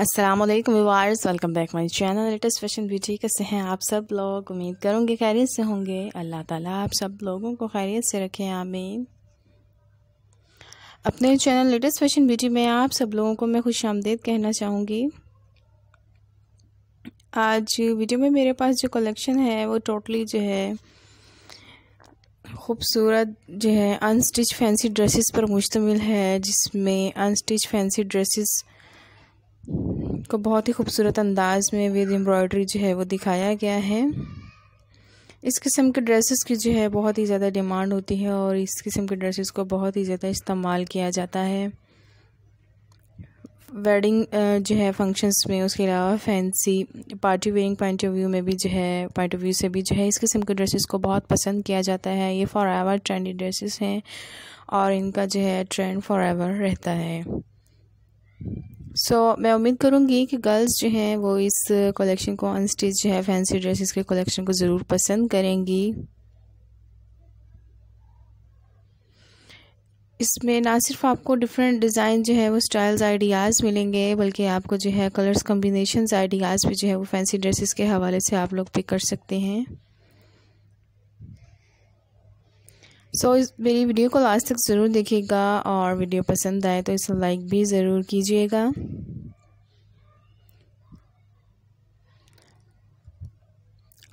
Aslam viewers welcome back my channel latest fashion beauty कैसे हैं आप सब लोग उम्मीद करूँगी खैरियत से होंगे अल्लाह ताला आप सब लोगों को खैरियत से रखें आमीन अपने चैनल लेटेस्ट फैशन ब्यूटी में आप सब लोगों को मैं खुश आमदेद कहना चाहूँगी आज वीडियो में मेरे पास जो कलेक्शन है वो टोटली जो है खूबसूरत जो है अनस्टिच फैंसी ड्रेसेस पर मुश्तमिल है जिसमें अनस्टिच फैंसी ड्रेसेस को बहुत ही खूबसूरत अंदाज में विद एम्ब्रॉयडरी जो है वो दिखाया गया है इस किस्म के ड्रेसेस की जो है बहुत ही ज़्यादा डिमांड होती है और इस किस्म के ड्रेसेस को बहुत ही ज़्यादा इस्तेमाल किया जाता है वेडिंग जो है फंक्शंस में उसके अलावा fancy party wearing point of view में भी जो है पॉइंट ऑफ व्यू से भी जो है इस किस्म के ड्रेसेस को बहुत पसंद किया जाता है ये फॉर एवर ट्रेंडी ड्रेसेस हैं और इनका जो है ट्रेंड फॉर एवर रहता है सो so, मैं उम्मीद करूँगी कि गर्ल्स जो हैं वो इस कलेक्शन को अनस्टिच जो है फैंसी ड्रेसेस के कलेक्शन को ज़रूर पसंद करेंगी इसमें ना सिर्फ आपको डिफरेंट डिज़ाइन जो है वो स्टाइल्स आइडियाज़ मिलेंगे बल्कि आपको जो है कलर्स कम्बिनेशन आइडियाज़ भी जो है वो फैंसी ड्रेसेस के हवाले से आप लोग पिक कर सकते हैं सो so, इस मेरी वीडियो को लास्ट तक ज़रूर देखिएगा और वीडियो पसंद आए तो इसे लाइक भी ज़रूर कीजिएगा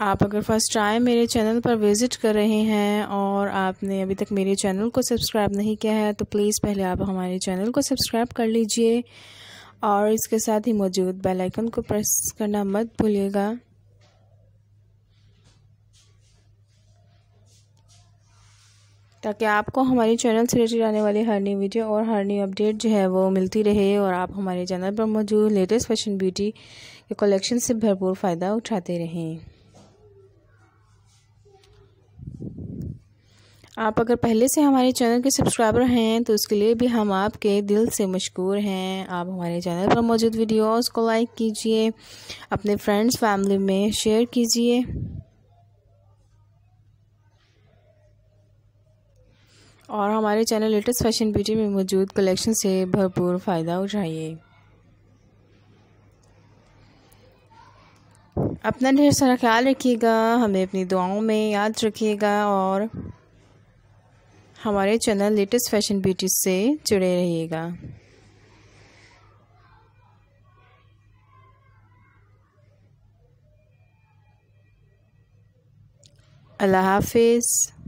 आप अगर फर्स्ट टाइम मेरे चैनल पर विज़िट कर रहे हैं और आपने अभी तक मेरे चैनल को सब्सक्राइब नहीं किया है तो प्लीज़ पहले आप हमारे चैनल को सब्सक्राइब कर लीजिए और इसके साथ ही मौजूद बेल आइकन को प्रेस करना मत भूलिएगा ताकि आपको हमारे चैनल से रिलेटेड आने वाली हर नई वीडियो और हर नई अपडेट जो है वो मिलती रहे और आप हमारे चैनल पर मौजूद लेटेस्ट फैशन ब्यूटी के कलेक्शन से भरपूर फ़ायदा उठाते रहें आप अगर पहले से हमारे चैनल के सब्सक्राइबर हैं तो उसके लिए भी हम आपके दिल से मशहूर हैं आप हमारे चैनल पर मौजूद वीडियोस को लाइक कीजिए अपने फ्रेंड्स फैमिली में शेयर कीजिए और हमारे चैनल लेटेस्ट फैशन ब्यूटी में मौजूद कलेक्शन से भरपूर फ़ायदा उठाइए अपना ढेर सारा ख्याल रखिएगा हमें अपनी दुआओं में याद रखिएगा और हमारे चैनल लेटेस्ट फैशन ब्यूटी से जुड़े रहिएगा अल्लाह हाफिज़